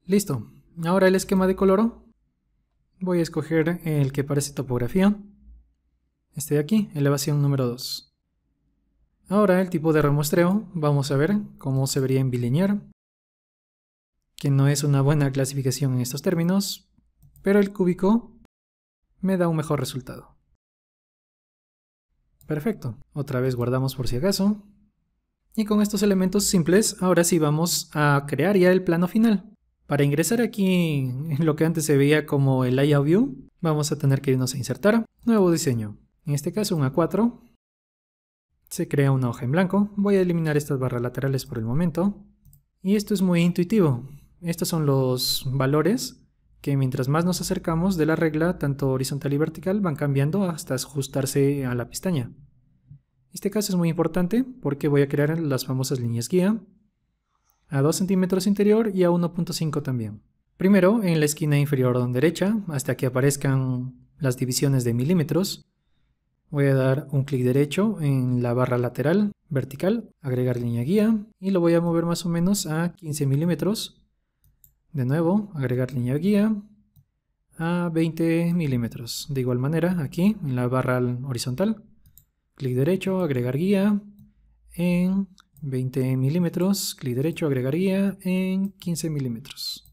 Listo, ahora el esquema de color Voy a escoger el que parece topografía. Este de aquí, elevación número 2. Ahora el tipo de remuestreo, vamos a ver cómo se vería en bilinear, que no es una buena clasificación en estos términos, pero el cúbico me da un mejor resultado. Perfecto, otra vez guardamos por si acaso. Y con estos elementos simples, ahora sí vamos a crear ya el plano final. Para ingresar aquí en lo que antes se veía como el layout view, vamos a tener que irnos a insertar, nuevo diseño, en este caso un A4, se crea una hoja en blanco, voy a eliminar estas barras laterales por el momento, y esto es muy intuitivo, estos son los valores que mientras más nos acercamos de la regla, tanto horizontal y vertical, van cambiando hasta ajustarse a la pestaña. Este caso es muy importante porque voy a crear las famosas líneas guía, a 2 centímetros interior y a 1.5 también. Primero, en la esquina inferior derecha, hasta que aparezcan las divisiones de milímetros, voy a dar un clic derecho en la barra lateral vertical, agregar línea guía y lo voy a mover más o menos a 15 milímetros. De nuevo, agregar línea guía a 20 milímetros. De igual manera, aquí en la barra horizontal, clic derecho, agregar guía en 20 milímetros, clic derecho agregaría en 15 milímetros.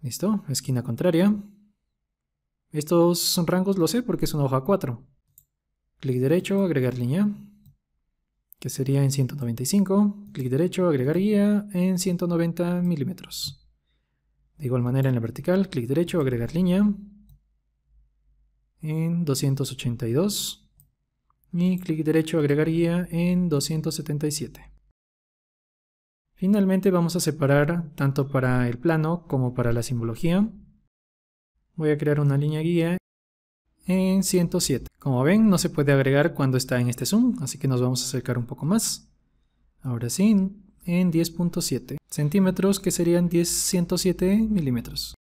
Listo, esquina contraria. Estos son rangos lo sé porque es una hoja 4. Clic derecho, agregar línea, que sería en 195. Clic derecho, agregaría guía en 190 milímetros. De igual manera en la vertical, clic derecho, agregar línea en 282 y clic derecho agregar guía en 277. Finalmente vamos a separar tanto para el plano como para la simbología. Voy a crear una línea guía en 107. Como ven no se puede agregar cuando está en este zoom, así que nos vamos a acercar un poco más. Ahora sí, en 10.7 centímetros que serían 10.107 milímetros.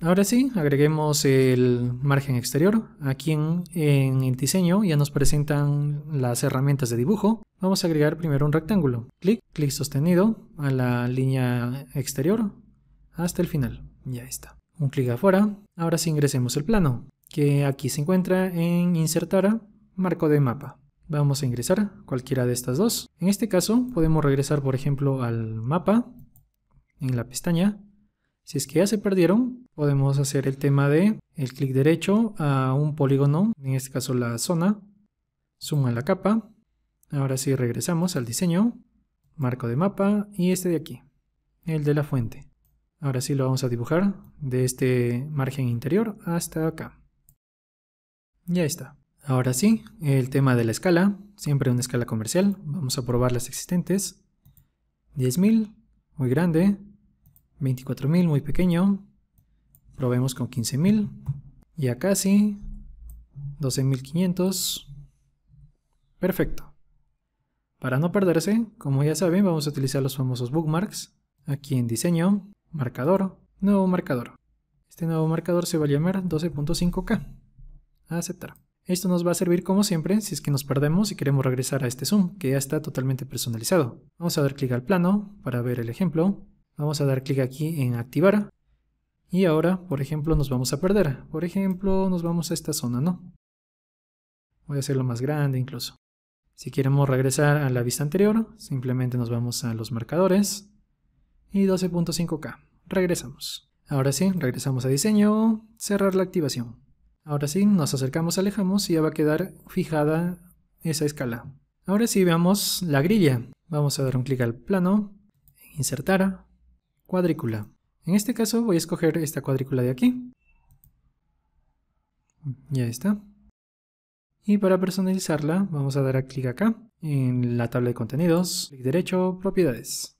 Ahora sí, agreguemos el margen exterior. Aquí en, el diseño ya nos presentan las herramientas de dibujo. Vamos a agregar primero un rectángulo. Clic, clic sostenido a la línea exterior hasta el final. Ya está. Un clic afuera. Ahora sí ingresemos el plano, que aquí se encuentra en insertar marco de mapa. Vamos a ingresar cualquiera de estas dos. En este caso podemos regresar por ejemplo al mapa en la pestaña. Si es que ya se perdieron, podemos hacer el tema de el clic derecho a un polígono, en este caso la zona, suma la capa, ahora sí regresamos al diseño, marco de mapa y este de aquí, el de la fuente. Ahora sí lo vamos a dibujar de este margen interior hasta acá. Ya está. Ahora sí, el tema de la escala, siempre una escala comercial, vamos a probar las existentes. 10.000, muy grande, 24.000, muy pequeño, Probemos con 15.000. acá sí, 12.500. Perfecto. Para no perderse, como ya saben, vamos a utilizar los famosos bookmarks. Aquí en diseño, marcador, nuevo marcador. Este nuevo marcador se va a llamar 12.5K. Aceptar. Esto nos va a servir como siempre si es que nos perdemos y queremos regresar a este zoom, que ya está totalmente personalizado. Vamos a dar clic al plano para ver el ejemplo. Vamos a dar clic aquí en activar y ahora, por ejemplo, nos vamos a perder. Por ejemplo, nos vamos a esta zona, ¿no? Voy a hacerlo más grande incluso. Si queremos regresar a la vista anterior, simplemente nos vamos a los marcadores y 12.5K. Regresamos. Ahora sí, regresamos a diseño, cerrar la activación. Ahora sí, nos acercamos, alejamos y ya va a quedar fijada esa escala. Ahora sí, veamos la grilla. Vamos a dar un clic al plano, insertar, cuadrícula. En este caso voy a escoger esta cuadrícula de aquí. Ya está. Y para personalizarla vamos a dar a clic acá en la tabla de contenidos, clic derecho, propiedades.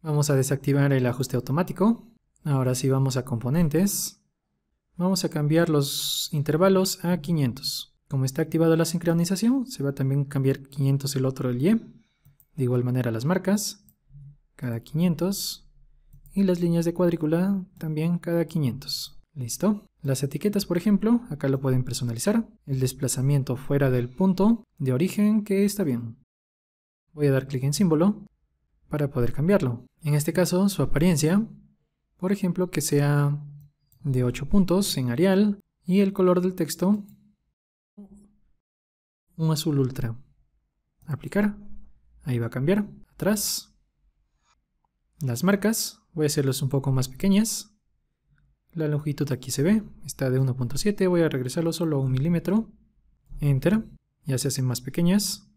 Vamos a desactivar el ajuste automático. Ahora sí vamos a componentes. Vamos a cambiar los intervalos a 500. Como está activada la sincronización, se va a también cambiar 500 el otro el Y. De igual manera las marcas, cada 500 y las líneas de cuadrícula también cada 500. ¿Listo? Las etiquetas, por ejemplo, acá lo pueden personalizar. El desplazamiento fuera del punto de origen, que está bien. Voy a dar clic en símbolo para poder cambiarlo. En este caso, su apariencia, por ejemplo, que sea de 8 puntos en Arial y el color del texto un azul ultra. Aplicar. Ahí va a cambiar. Atrás. Las marcas. Voy a hacerlos un poco más pequeñas. La longitud aquí se ve, está de 1.7, voy a regresarlo solo a un milímetro. Enter, ya se hacen más pequeñas.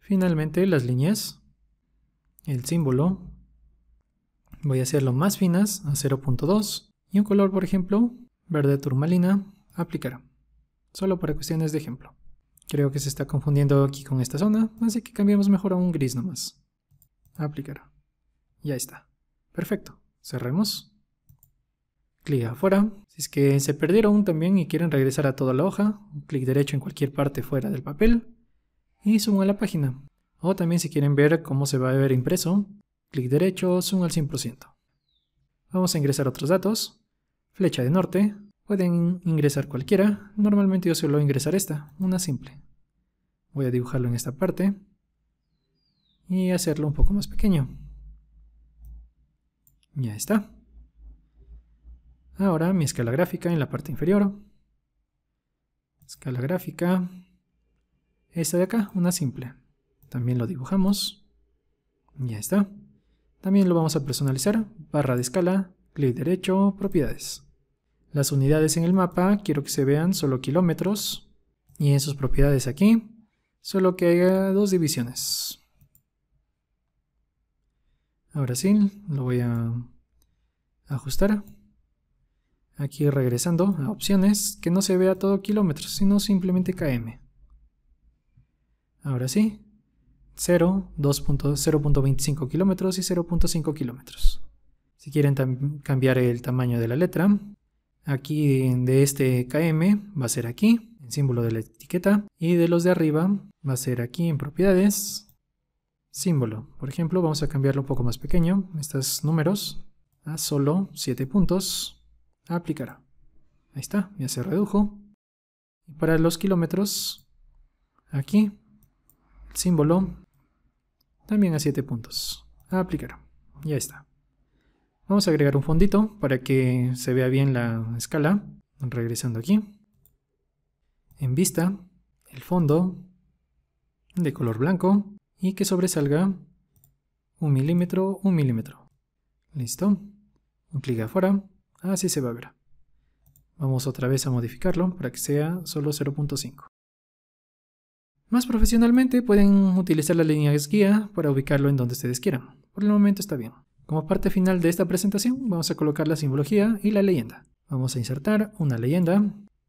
Finalmente las líneas, el símbolo, voy a hacerlo más finas a 0.2 y un color por ejemplo verde turmalina, aplicar. Solo para cuestiones de ejemplo. Creo que se está confundiendo aquí con esta zona, así que cambiamos mejor a un gris nomás. Aplicar ya está. Perfecto. Cerremos. Clic afuera. Si es que se perdieron también y quieren regresar a toda la hoja, clic derecho en cualquier parte fuera del papel y zoom a la página. O también si quieren ver cómo se va a ver impreso, clic derecho, zoom al 100%. Vamos a ingresar otros datos. Flecha de norte. Pueden ingresar cualquiera. Normalmente yo suelo ingresar esta, una simple. Voy a dibujarlo en esta parte y hacerlo un poco más pequeño. Ya está. Ahora mi escala gráfica en la parte inferior. Escala gráfica. Esta de acá, una simple. También lo dibujamos. Ya está. También lo vamos a personalizar. Barra de escala, clic derecho, propiedades. Las unidades en el mapa, quiero que se vean solo kilómetros. Y en sus propiedades aquí, solo que haya dos divisiones. Ahora sí, lo voy a ajustar. Aquí regresando a opciones, que no se vea todo kilómetros, sino simplemente km. Ahora sí, 0, 0.25 kilómetros y 0.5 kilómetros. Si quieren cambiar el tamaño de la letra, aquí de este km va a ser aquí, el símbolo de la etiqueta, y de los de arriba va a ser aquí en propiedades, símbolo. Por ejemplo, vamos a cambiarlo un poco más pequeño, estos números, a solo 7 puntos, aplicar. Ahí está, ya se redujo. Y para los kilómetros, aquí, el símbolo, también a 7 puntos, aplicar. Ya está. Vamos a agregar un fondito para que se vea bien la escala. Regresando aquí. En vista, el fondo de color blanco, y que sobresalga un milímetro, un milímetro. Listo. Un clic afuera. Así se va a ver. Vamos otra vez a modificarlo para que sea solo 0.5. Más profesionalmente pueden utilizar la línea guía para ubicarlo en donde ustedes quieran. Por el momento está bien. Como parte final de esta presentación vamos a colocar la simbología y la leyenda. Vamos a insertar una leyenda.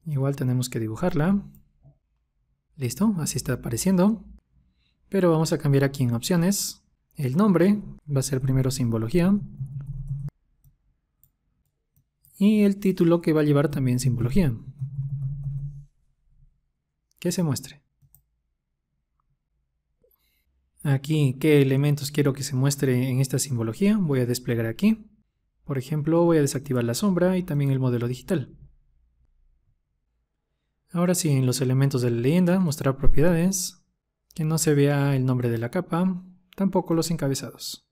Igual tenemos que dibujarla. Listo, así está apareciendo. Pero vamos a cambiar aquí en opciones. El nombre va a ser primero simbología. Y el título que va a llevar también simbología. Que se muestre. Aquí, ¿qué elementos quiero que se muestre en esta simbología? Voy a desplegar aquí. Por ejemplo, voy a desactivar la sombra y también el modelo digital. Ahora sí, en los elementos de la leyenda, mostrar propiedades que no se vea el nombre de la capa, tampoco los encabezados.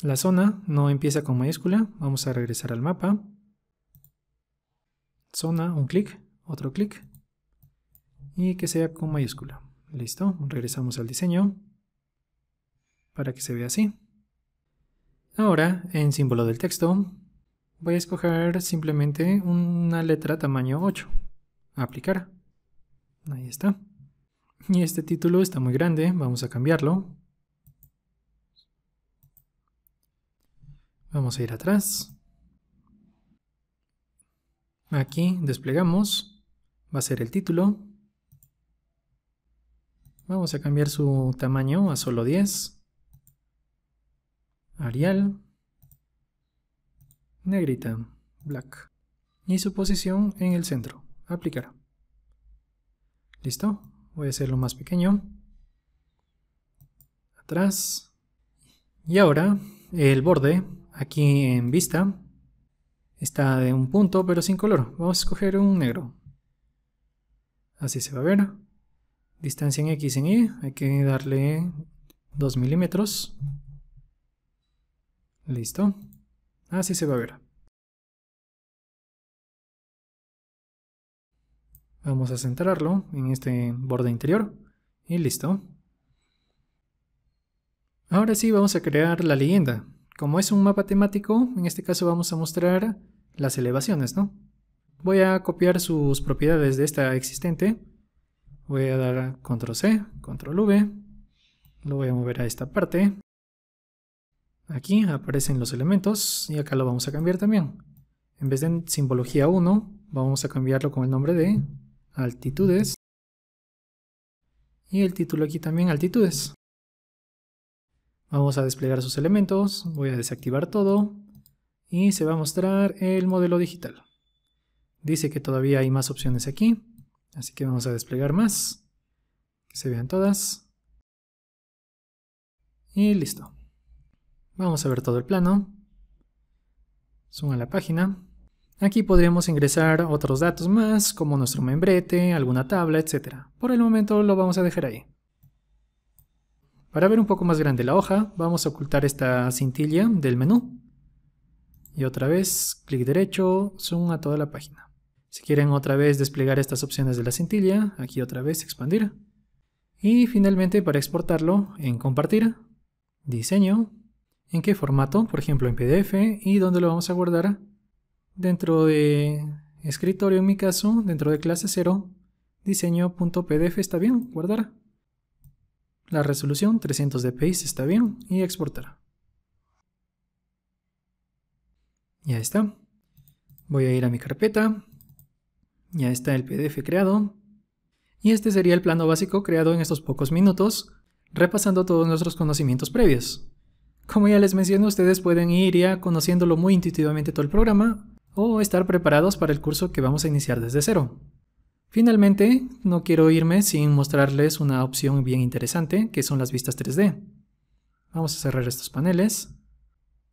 La zona no empieza con mayúscula, vamos a regresar al mapa. Zona, un clic, otro clic y que sea con mayúscula. Listo, regresamos al diseño para que se vea así. Ahora, en símbolo del texto, voy a escoger simplemente una letra tamaño 8. Aplicar. Ahí está. Y este título está muy grande, vamos a cambiarlo. Vamos a ir atrás. Aquí desplegamos, va a ser el título. Vamos a cambiar su tamaño a solo 10. Arial. Negrita. Black. Y su posición en el centro. Aplicar. ¿Listo? voy a hacerlo más pequeño, atrás, y ahora el borde aquí en vista está de un punto pero sin color, vamos a escoger un negro, así se va a ver, distancia en X en Y, hay que darle 2 milímetros, listo, así se va a ver. Vamos a centrarlo en este borde interior y listo. Ahora sí vamos a crear la leyenda. Como es un mapa temático, en este caso vamos a mostrar las elevaciones, ¿no? Voy a copiar sus propiedades de esta existente. Voy a dar control C, control V. Lo voy a mover a esta parte. Aquí aparecen los elementos y acá lo vamos a cambiar también. En vez de simbología 1, vamos a cambiarlo con el nombre de altitudes. Y el título aquí también altitudes. Vamos a desplegar sus elementos, voy a desactivar todo y se va a mostrar el modelo digital. Dice que todavía hay más opciones aquí, así que vamos a desplegar más, que se vean todas. Y listo. Vamos a ver todo el plano. Zoom a la página. Aquí podríamos ingresar otros datos más, como nuestro membrete, alguna tabla, etc. Por el momento lo vamos a dejar ahí. Para ver un poco más grande la hoja, vamos a ocultar esta cintilla del menú. Y otra vez, clic derecho, zoom a toda la página. Si quieren otra vez desplegar estas opciones de la cintilla, aquí otra vez expandir. Y finalmente para exportarlo, en compartir, diseño, en qué formato, por ejemplo en PDF, y dónde lo vamos a guardar, Dentro de escritorio, en mi caso, dentro de clase 0, diseño.pdf está bien, guardar. La resolución 300 dpi está bien y exportar. Ya está. Voy a ir a mi carpeta. Ya está el PDF creado. Y este sería el plano básico creado en estos pocos minutos, repasando todos nuestros conocimientos previos. Como ya les mencioné, ustedes pueden ir ya conociéndolo muy intuitivamente todo el programa, o estar preparados para el curso que vamos a iniciar desde cero. Finalmente, no quiero irme sin mostrarles una opción bien interesante, que son las vistas 3D. Vamos a cerrar estos paneles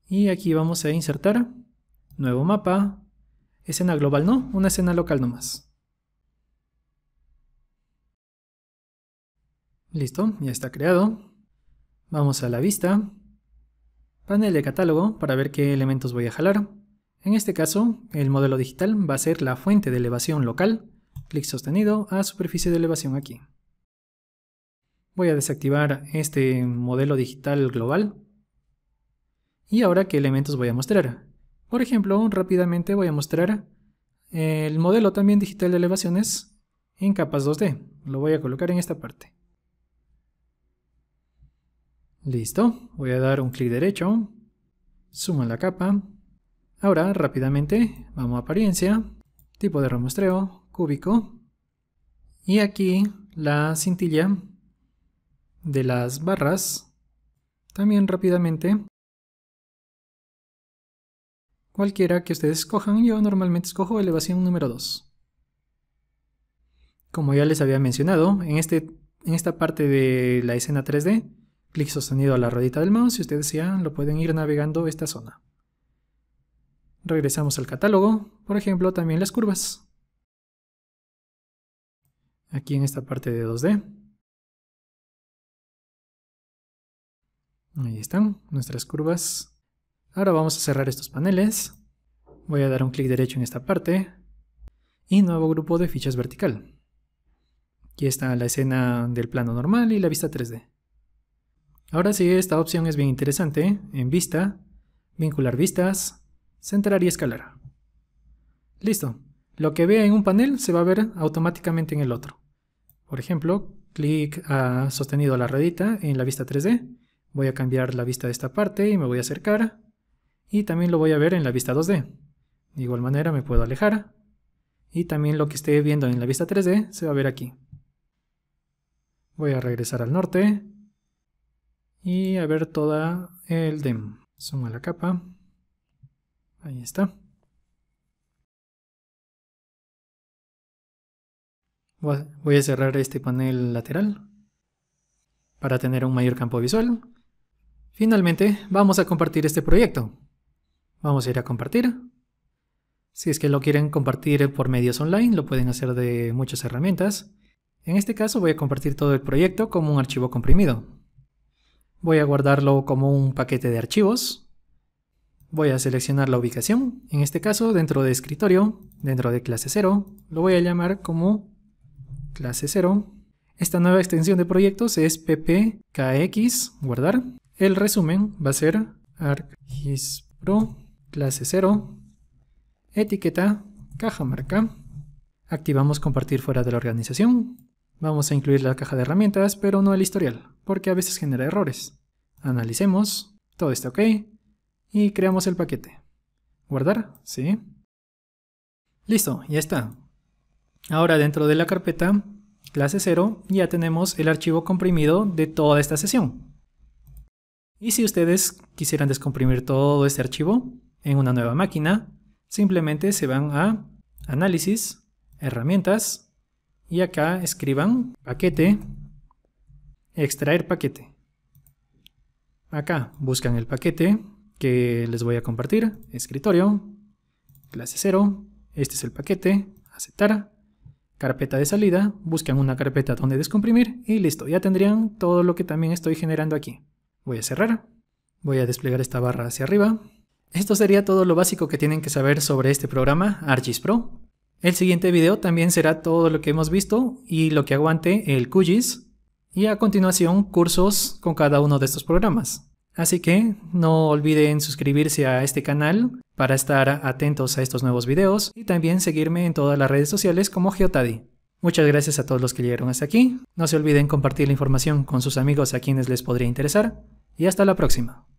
y aquí vamos a insertar nuevo mapa, escena global no, una escena local nomás. Listo, ya está creado. Vamos a la vista, panel de catálogo para ver qué elementos voy a jalar. En este caso, el modelo digital va a ser la fuente de elevación local, clic sostenido a superficie de elevación aquí. Voy a desactivar este modelo digital global. Y ahora, ¿qué elementos voy a mostrar? Por ejemplo, rápidamente voy a mostrar el modelo también digital de elevaciones en capas 2D. Lo voy a colocar en esta parte. Listo. Voy a dar un clic derecho. Sumo la capa. Ahora rápidamente vamos a apariencia, tipo de remostreo, cúbico. Y aquí la cintilla de las barras. También rápidamente. Cualquiera que ustedes escojan, yo normalmente escojo elevación número 2. Como ya les había mencionado, en, este, en esta parte de la escena 3D, clic sostenido a la ruedita del mouse y ustedes ya lo pueden ir navegando esta zona. Regresamos al catálogo, por ejemplo, también las curvas. Aquí en esta parte de 2D. Ahí están nuestras curvas. Ahora vamos a cerrar estos paneles. Voy a dar un clic derecho en esta parte. Y nuevo grupo de fichas vertical. Aquí está la escena del plano normal y la vista 3D. Ahora sí, esta opción es bien interesante. En vista, vincular vistas, Centrar y escalar. Listo. Lo que vea en un panel se va a ver automáticamente en el otro. Por ejemplo, clic a sostenido la ruedita en la vista 3D. Voy a cambiar la vista de esta parte y me voy a acercar. Y también lo voy a ver en la vista 2D. De igual manera me puedo alejar. Y también lo que esté viendo en la vista 3D se va a ver aquí. Voy a regresar al norte. Y a ver toda el DEM. Suma la capa. Ahí está. Voy a cerrar este panel lateral para tener un mayor campo visual. Finalmente, vamos a compartir este proyecto. Vamos a ir a compartir. Si es que lo quieren compartir por medios online, lo pueden hacer de muchas herramientas. En este caso voy a compartir todo el proyecto como un archivo comprimido. Voy a guardarlo como un paquete de archivos voy a seleccionar la ubicación, en este caso dentro de escritorio, dentro de clase 0, lo voy a llamar como clase 0. Esta nueva extensión de proyectos es ppkx, guardar. El resumen va a ser Pro clase 0, etiqueta, caja marca. Activamos compartir fuera de la organización. Vamos a incluir la caja de herramientas, pero no el historial, porque a veces genera errores. Analicemos, todo está ok, y creamos el paquete. Guardar, sí. Listo, ya está. Ahora dentro de la carpeta clase 0 ya tenemos el archivo comprimido de toda esta sesión. Y si ustedes quisieran descomprimir todo este archivo en una nueva máquina, simplemente se van a análisis, herramientas y acá escriban paquete, extraer paquete. Acá buscan el paquete que les voy a compartir. Escritorio, clase 0, este es el paquete, aceptar, carpeta de salida, buscan una carpeta donde descomprimir y listo, ya tendrían todo lo que también estoy generando aquí. Voy a cerrar, voy a desplegar esta barra hacia arriba. Esto sería todo lo básico que tienen que saber sobre este programa ArcGIS Pro. El siguiente video también será todo lo que hemos visto y lo que aguante el QGIS y a continuación cursos con cada uno de estos programas. Así que no olviden suscribirse a este canal para estar atentos a estos nuevos videos y también seguirme en todas las redes sociales como Geotadi. Muchas gracias a todos los que llegaron hasta aquí. No se olviden compartir la información con sus amigos a quienes les podría interesar. Y hasta la próxima.